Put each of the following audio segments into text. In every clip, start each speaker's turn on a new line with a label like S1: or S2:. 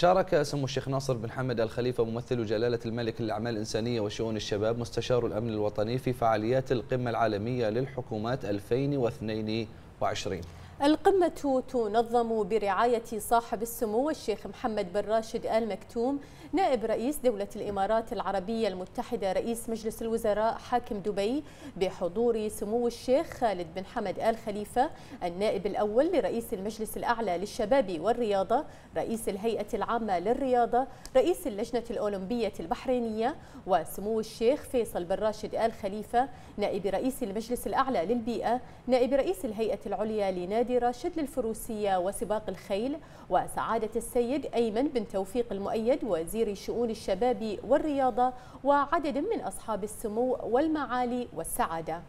S1: شارك سمو الشيخ ناصر بن حمد الخليفة ممثل جلالة الملك للأعمال الإنسانية وشؤون الشباب مستشار الأمن الوطني في فعاليات القمة العالمية للحكومات 2022 القمة تنظم برعاية صاحب السمو الشيخ محمد بن راشد آل مكتوم نائب رئيس دولة الإمارات العربية المتحدة رئيس مجلس الوزراء حاكم دبي بحضور سمو الشيخ خالد بن حمد آل خليفة النائب الأول لرئيس المجلس الأعلى للشباب والرياضة رئيس الهيئة العامة للرياضة رئيس اللجنة الأولمبية البحرينية وسمو الشيخ فيصل بن راشد آل خليفة نائب رئيس المجلس الأعلى للبيئة نائب رئيس الهيئة العليا لنادي السعودي راشد للفروسية وسباق الخيل وسعادة السيد أيمن بن توفيق المؤيد وزير شؤون الشباب والرياضة وعدد من أصحاب السمو والمعالي والسعادة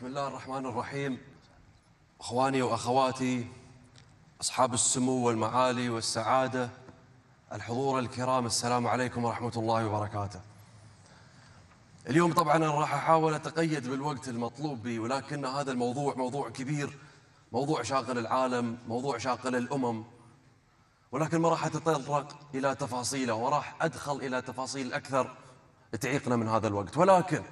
S1: بسم الله الرحمن الرحيم اخواني واخواتي اصحاب السمو والمعالي والسعاده الحضور الكرام السلام عليكم ورحمه الله وبركاته اليوم طبعا انا راح احاول اتقيد بالوقت المطلوب بي ولكن هذا الموضوع موضوع كبير موضوع شاغل العالم موضوع شاغل الامم ولكن ما راح اتطرق الى تفاصيله وراح ادخل الى تفاصيل اكثر تعيقنا من هذا الوقت ولكن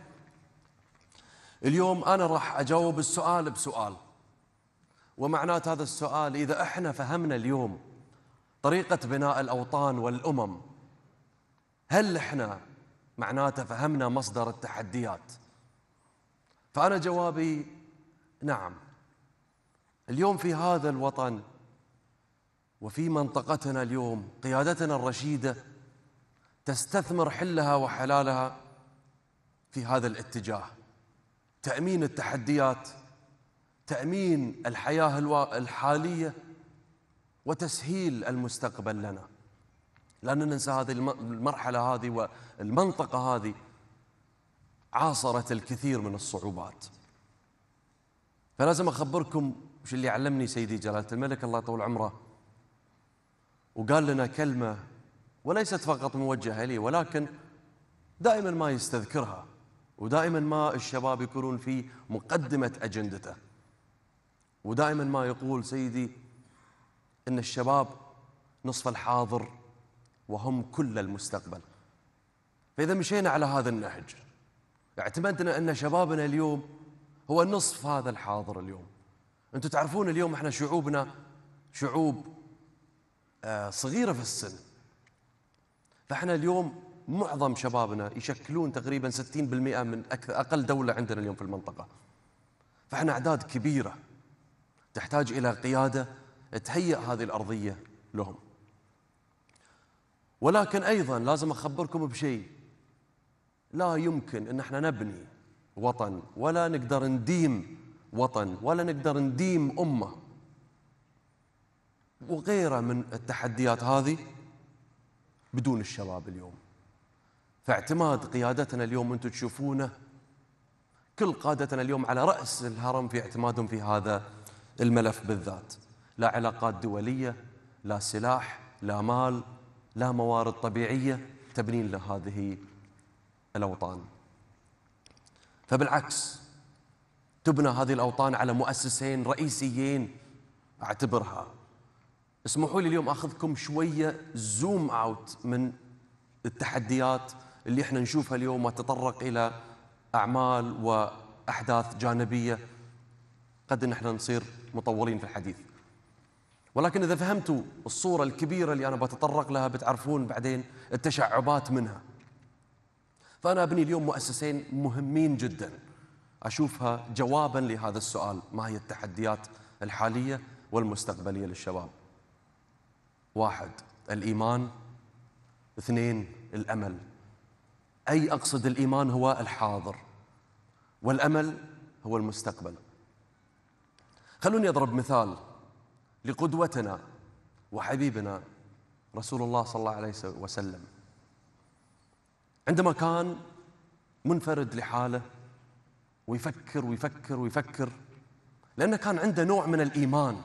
S1: اليوم أنا راح أجاوب السؤال بسؤال ومعنات هذا السؤال إذا إحنا فهمنا اليوم طريقة بناء الأوطان والأمم هل إحنا معناته فهمنا مصدر التحديات فأنا جوابي نعم اليوم في هذا الوطن وفي منطقتنا اليوم قيادتنا الرشيدة تستثمر حلها وحلالها في هذا الاتجاه تأمين التحديات تأمين الحياة الحالية وتسهيل المستقبل لنا لا ننسى هذه المرحلة هذه والمنطقة هذه عاصرت الكثير من الصعوبات فلازم أخبركم وش اللي علمني سيدي جلالة الملك الله يطول عمره وقال لنا كلمة وليست فقط موجهة لي ولكن دائما ما يستذكرها ودائما ما الشباب يكونون في مقدمة أجندته ودائما ما يقول سيدي إن الشباب نصف الحاضر وهم كل المستقبل فإذا مشينا على هذا النهج اعتمدنا أن شبابنا اليوم هو نصف هذا الحاضر اليوم أنتم تعرفون اليوم احنا شعوبنا شعوب آه، صغيرة في السن فاحنا اليوم معظم شبابنا يشكلون تقريبا 60% من أقل دولة عندنا اليوم في المنطقة فإحنا أعداد كبيرة تحتاج إلى قيادة تهيئ هذه الأرضية لهم ولكن أيضا لازم أخبركم بشيء لا يمكن أن احنا نبني وطن ولا نقدر نديم وطن ولا نقدر نديم أمة وغيره من التحديات هذه بدون الشباب اليوم فاعتماد قيادتنا اليوم انتم تشوفونه كل قادتنا اليوم على رأس الهرم في اعتمادهم في هذا الملف بالذات لا علاقات دولية لا سلاح لا مال لا موارد طبيعية تبنين لهذه الأوطان فبالعكس تبنى هذه الأوطان على مؤسسين رئيسيين أعتبرها اسمحوا لي اليوم أخذكم شوية زوم أوت من التحديات اللي احنا نشوفها اليوم وتتطرق الى اعمال واحداث جانبيه قد ان احنا نصير مطولين في الحديث. ولكن اذا فهمتوا الصوره الكبيره اللي انا بتطرق لها بتعرفون بعدين التشعبات منها. فانا ابني اليوم مؤسسين مهمين جدا اشوفها جوابا لهذا السؤال ما هي التحديات الحاليه والمستقبليه للشباب. واحد الايمان اثنين الامل أي أقصد الإيمان هو الحاضر والأمل هو المستقبل خلوني أضرب مثال لقدوتنا وحبيبنا رسول الله صلى الله عليه وسلم عندما كان منفرد لحاله ويفكر ويفكر ويفكر لأنه كان عنده نوع من الإيمان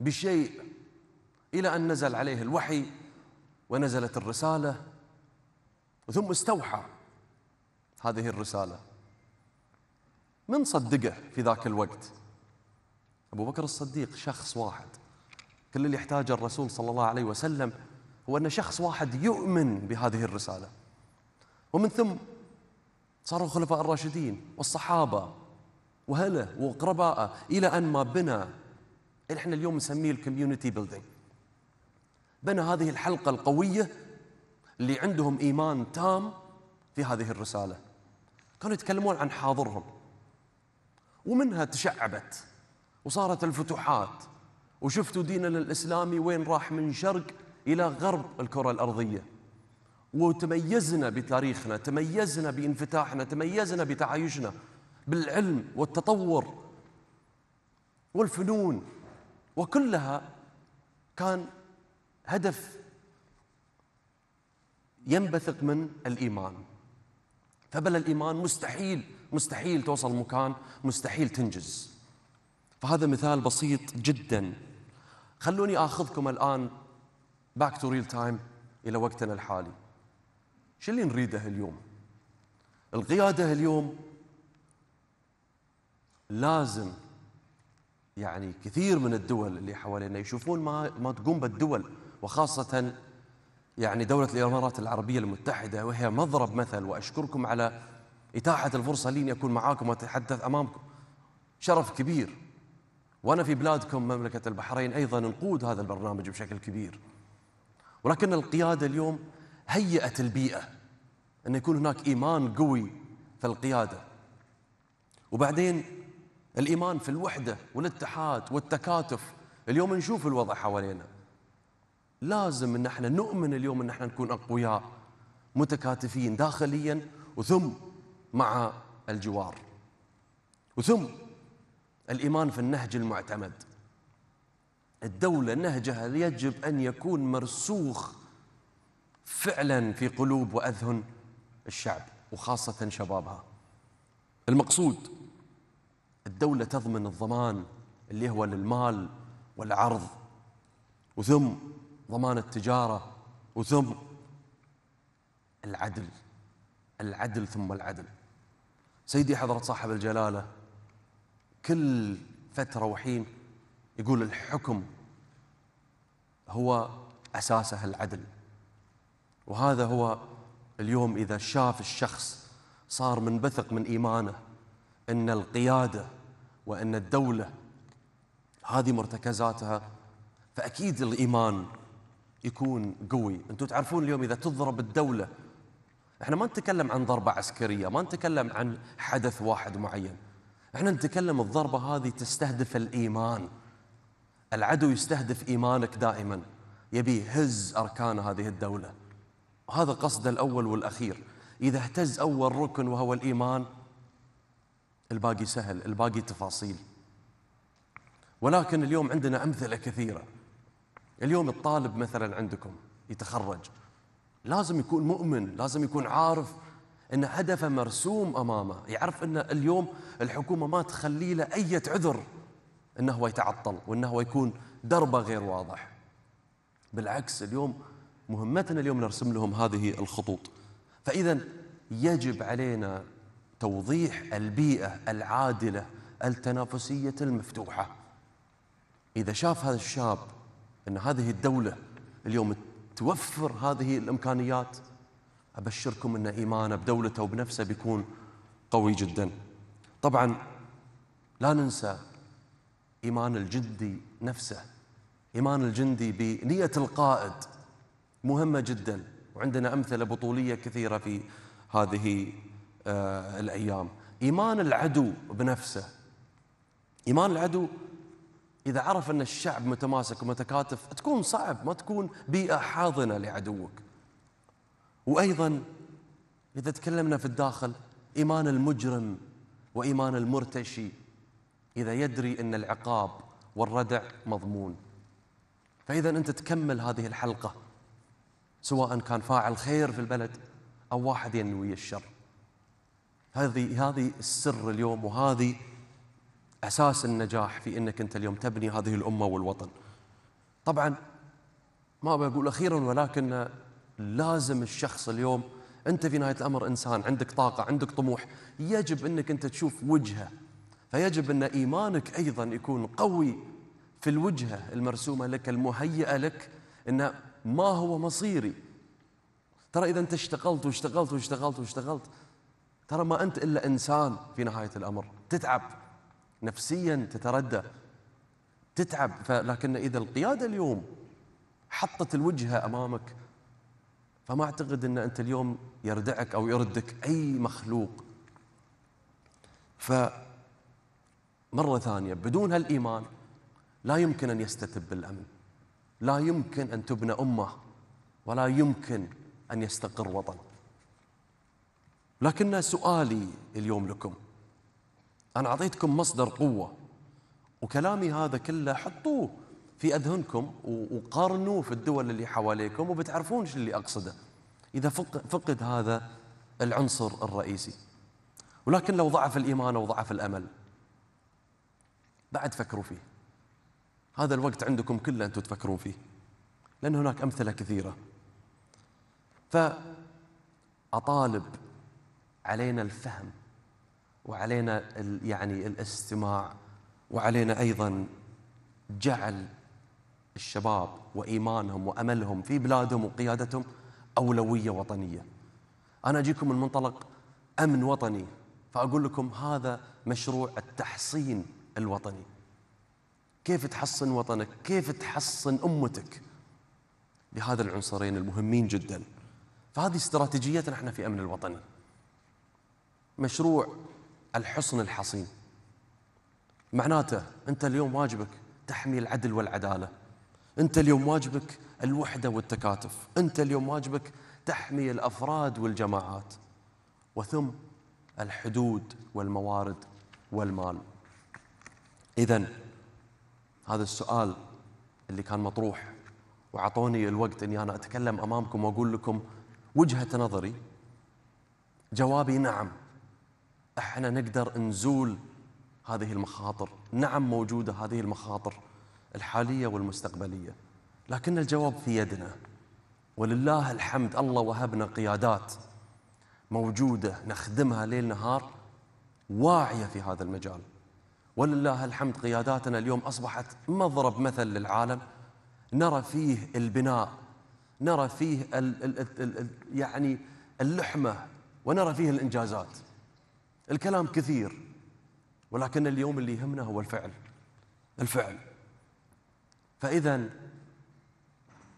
S1: بشيء إلى أن نزل عليه الوحي ونزلت الرسالة ثم استوحى هذه الرسالة من صدقه في ذاك الوقت أبو بكر الصديق شخص واحد كل اللي يحتاجه الرسول صلى الله عليه وسلم هو أن شخص واحد يؤمن بهذه الرسالة ومن ثم صاروا الخلفاء الراشدين والصحابة وهله وقرباءه إلى أن ما بنى اللي احنا اليوم نسميه الكوميونتي بيلدينج بنى هذه الحلقة القوية اللي عندهم إيمان تام في هذه الرسالة كانوا يتكلمون عن حاضرهم ومنها تشعبت وصارت الفتوحات وشفتوا ديننا الإسلامي وين راح من شرق إلى غرب الكرة الأرضية وتميزنا بتاريخنا تميزنا بانفتاحنا تميزنا بتعايشنا بالعلم والتطور والفنون وكلها كان هدف ينبثق من الإيمان فبلا الإيمان مستحيل مستحيل توصل مكان مستحيل تنجز فهذا مثال بسيط جدا خلوني آخذكم الآن باك تو ريل تايم إلى وقتنا الحالي شو اللي نريده اليوم القيادة اليوم لازم يعني كثير من الدول اللي حوالينا يشوفون ما, ما تقوم بالدول وخاصة يعني دولة الإمارات العربية المتحدة وهي مضرب مثل وأشكركم على إتاحة الفرصة لي أن أكون معاكم وأتحدث أمامكم شرف كبير وأنا في بلادكم مملكة البحرين أيضا نقود هذا البرنامج بشكل كبير ولكن القيادة اليوم هيئت البيئة أن يكون هناك إيمان قوي في القيادة وبعدين الإيمان في الوحدة والاتحاد والتكاتف اليوم نشوف الوضع حوالينا لازم ان احنا نؤمن اليوم ان احنا نكون اقوياء متكاتفين داخليا وثم مع الجوار وثم الايمان في النهج المعتمد الدوله نهجها يجب ان يكون مرسوخ فعلا في قلوب واذهن الشعب وخاصه شبابها المقصود الدوله تضمن الضمان اللي هو للمال والعرض وثم ضمان التجارة وثم العدل العدل ثم العدل سيدي حضرة صاحب الجلالة كل فترة وحين يقول الحكم هو أساسه العدل وهذا هو اليوم إذا شاف الشخص صار منبثق من إيمانه أن القيادة وأن الدولة هذه مرتكزاتها فأكيد الإيمان يكون قوي انتم تعرفون اليوم اذا تضرب الدوله احنا ما نتكلم عن ضربه عسكريه ما نتكلم عن حدث واحد معين احنا نتكلم الضربه هذه تستهدف الايمان العدو يستهدف ايمانك دائما يبي يهز اركان هذه الدوله هذا قصد الاول والاخير اذا اهتز اول ركن وهو الايمان الباقي سهل الباقي تفاصيل ولكن اليوم عندنا امثله كثيره اليوم الطالب مثلا عندكم يتخرج لازم يكون مؤمن لازم يكون عارف ان هدفه مرسوم امامه يعرف ان اليوم الحكومه ما تخلي له اي عذر انه هو يتعطل وانه هو يكون دربه غير واضح بالعكس اليوم مهمتنا اليوم نرسم لهم هذه الخطوط فاذا يجب علينا توضيح البيئه العادله التنافسيه المفتوحه اذا شاف هذا الشاب أن هذه الدولة اليوم توفر هذه الإمكانيات أبشركم أن إيمانه بدولته وبنفسه بيكون قوي جدا طبعا لا ننسى إيمان الجندي نفسه إيمان الجندي بنية القائد مهمة جدا وعندنا أمثلة بطولية كثيرة في هذه آه، الأيام إيمان العدو بنفسه إيمان العدو إذا عرف أن الشعب متماسك ومتكاتف تكون صعب ما تكون بيئة حاضنة لعدوك وأيضا إذا تكلمنا في الداخل إيمان المجرم وإيمان المرتشي إذا يدري أن العقاب والردع مضمون فإذا أنت تكمل هذه الحلقة سواء كان فاعل خير في البلد أو واحد ينوي الشر هذه هذه السر اليوم وهذه أساس النجاح في أنك أنت اليوم تبني هذه الأمة والوطن طبعا ما بقول أخيرا ولكن لازم الشخص اليوم أنت في نهاية الأمر إنسان عندك طاقة عندك طموح يجب أنك أنت تشوف وجهة فيجب أن إيمانك أيضا يكون قوي في الوجهة المرسومة لك المهيئة لك أن ما هو مصيري ترى إذا أنت اشتغلت واشتغلت واشتغلت واشتغلت ترى ما أنت إلا إنسان في نهاية الأمر تتعب نفسيا تتردى تتعب لكن إذا القيادة اليوم حطت الوجهة أمامك فما أعتقد أن أنت اليوم يردعك أو يردك أي مخلوق فمرة ثانية بدون هالإيمان لا يمكن أن يستتب الأمن لا يمكن أن تبنى أمة ولا يمكن أن يستقر وطن لكن سؤالي اليوم لكم أنا أعطيتكم مصدر قوة وكلامي هذا كله حطوه في أذهنكم وقارنوه في الدول اللي حواليكم وبتعرفون شو اللي أقصده إذا فقد هذا العنصر الرئيسي ولكن لو ضعف الإيمان أو ضعف الأمل بعد فكروا فيه هذا الوقت عندكم كله أنتم تفكرون فيه لأن هناك أمثلة كثيرة فأطالب علينا الفهم وعلينا يعني الاستماع وعلينا ايضا جعل الشباب وايمانهم واملهم في بلادهم وقيادتهم اولويه وطنيه. انا اجيكم من منطلق امن وطني فاقول لكم هذا مشروع التحصين الوطني. كيف تحصن وطنك؟ كيف تحصن امتك؟ لهذا العنصرين المهمين جدا. فهذه استراتيجيتنا احنا في امن الوطني. مشروع الحصن الحصين معناته أنت اليوم واجبك تحمي العدل والعدالة أنت اليوم واجبك الوحدة والتكاتف أنت اليوم واجبك تحمي الأفراد والجماعات وثم الحدود والموارد والمال إذا هذا السؤال اللي كان مطروح وعطوني الوقت أني أنا أتكلم أمامكم وأقول لكم وجهة نظري جوابي نعم احنا نقدر نزول هذه المخاطر نعم موجودة هذه المخاطر الحالية والمستقبلية لكن الجواب في يدنا ولله الحمد الله وهبنا قيادات موجودة نخدمها ليل نهار واعية في هذا المجال ولله الحمد قياداتنا اليوم أصبحت مضرب مثل للعالم نرى فيه البناء نرى فيه الـ الـ الـ يعني اللحمة ونرى فيه الإنجازات الكلام كثير ولكن اليوم اللي يهمنا هو الفعل الفعل فإذا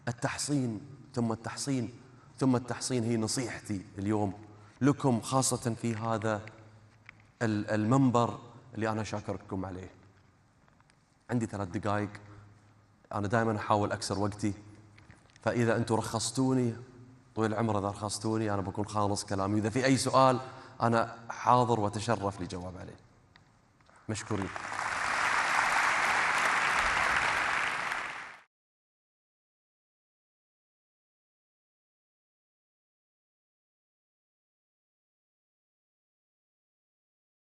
S1: التحصين ثم التحصين ثم التحصين هي نصيحتي اليوم لكم خاصة في هذا المنبر اللي أنا شاكركم عليه عندي ثلاث دقائق أنا دائما أحاول أكسر وقتي فإذا أنتم رخصتوني طويل العمر إذا رخصتوني أنا بكون خالص كلامي إذا في أي سؤال أنا حاضر وتشرف لجواب عليه مشكورين